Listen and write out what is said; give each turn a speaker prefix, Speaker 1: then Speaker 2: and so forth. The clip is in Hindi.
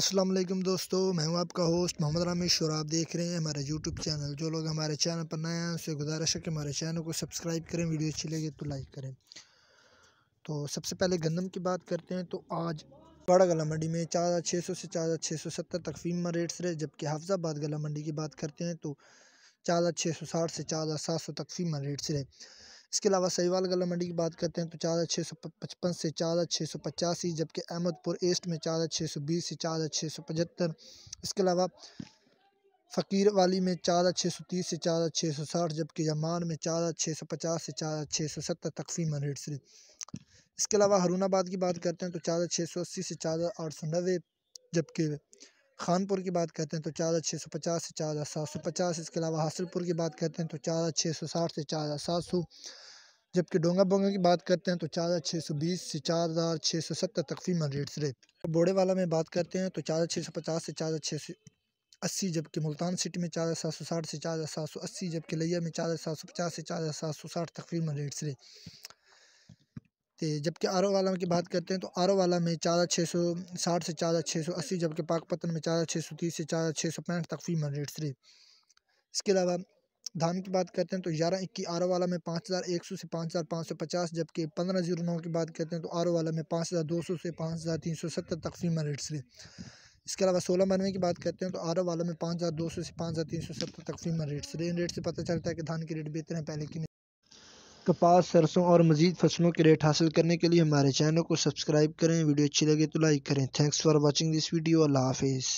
Speaker 1: अस्सलाम वालेकुम दोस्तों मैं हूं आपका होस्ट मोहम्मद रामेश और आप देख रहे हैं हमारा यूट्यूब चैनल जो लोग हमारे चैनल पर नए हैं उनसे गुजारिश है कि हमारे चैनल को सब्सक्राइब करें वीडियो अच्छी लगे तो लाइक करें तो सबसे पहले गंदम की बात करते हैं तो आज बड़ा गला मंडी में चार हज़ार छः सौ से चार हज़ार छः सौ सत्तर तक फीमा रेट्स रहे जबकि हाफजाबाद गला मंडी की बात करते हैं तो चार हज़ार छः सौ साठ से चार हज़ार सात सौ तक फीमा रेट्स रहे इसके अलावा सहीवाल गला मंडी की बात करते हैं तो चार छः सौ पचपन से चार छः सौ पचासी जबकि अहमदपुर ईस्ट में चार छः सौ बीस से चार छः सौ पचहत्तर इसके अलावा फ़कीर वाली में चार छः सौ तीस से चार छः सौ साठ जबकि यमान में चार छः सौ पचास से चार छः सौ सत्तर तकफीमा रेट से इसके अलावा हरूनाबाद की बात करते हैं तो चार छः सौ अस्सी से चार आठ सौ नब्बे जबकि खानपुर की बात करते हैं तो चार हज़ार छः सौ पचास से चार हज़ार सात सौ पचास इसके अलावा हासिलपुर की बात करते हैं तो चार हज़ार छः सौ साठ से चार हज़ार सात सौ जबकि डोंगा बोंगा की बात करते हैं तो चार हज़ार छः सौ बीस से चार हज़ार छः सौ सत्तर तक फीमन रेट्स रहे बोड़े वाला में बात करते हैं तो चार हज़ार छः सौ पचास से चार हज़ार छः सौ अस्सी जबकि मुल्तान सिटी में चार हज़ार सात सौ साठ से चार हज़ार सात सौ अस्सी जबकि लैया में चार हज़ार सात सौ पचास से चार हज़ार सात सौ साठ तक फीमन रेट्स रहे जबकि आर वाला की बात करते हैं तो आर वाला में चार हज़ार छः सौ साठ से चार हज़ार छः सौ अस्सी जबकि पाकपतन में चार हज़ार छः सौ तीस से चार हज़ार छः सौ पैंठ तक फी रेट्स रही इसके अलावा धान की बात करते हैं तो ग्यारह इक्की आर वाला में पाँच हज़ार एक सौ से पाँच हज़ार पाँच सौ पचास जबकि पंद्रह जीरो नौ की बात करते हैं तो आर वाला में पाँच हज़ार दो सौ से पाँच हज़ार तीन सौ सत्तर तक फी रेट्स रही इसके अलावा सोलह मनवे की बात करते हैं तो आर वाला में पाँच हज़ार दो सौ से पाँच हज़ार तीन सौ सत्तर तक फी रेट्स रही इन रेट से पता चलता है कि धान के रेट बेहतर हैं पहले की कपास सरसों और मजीद फसलों के रेट हासिल करने के लिए हमारे चैनल को सब्सक्राइब करें वीडियो अच्छी लगे तो लाइक करें thanks for watching this video अल्लाह हाफिज़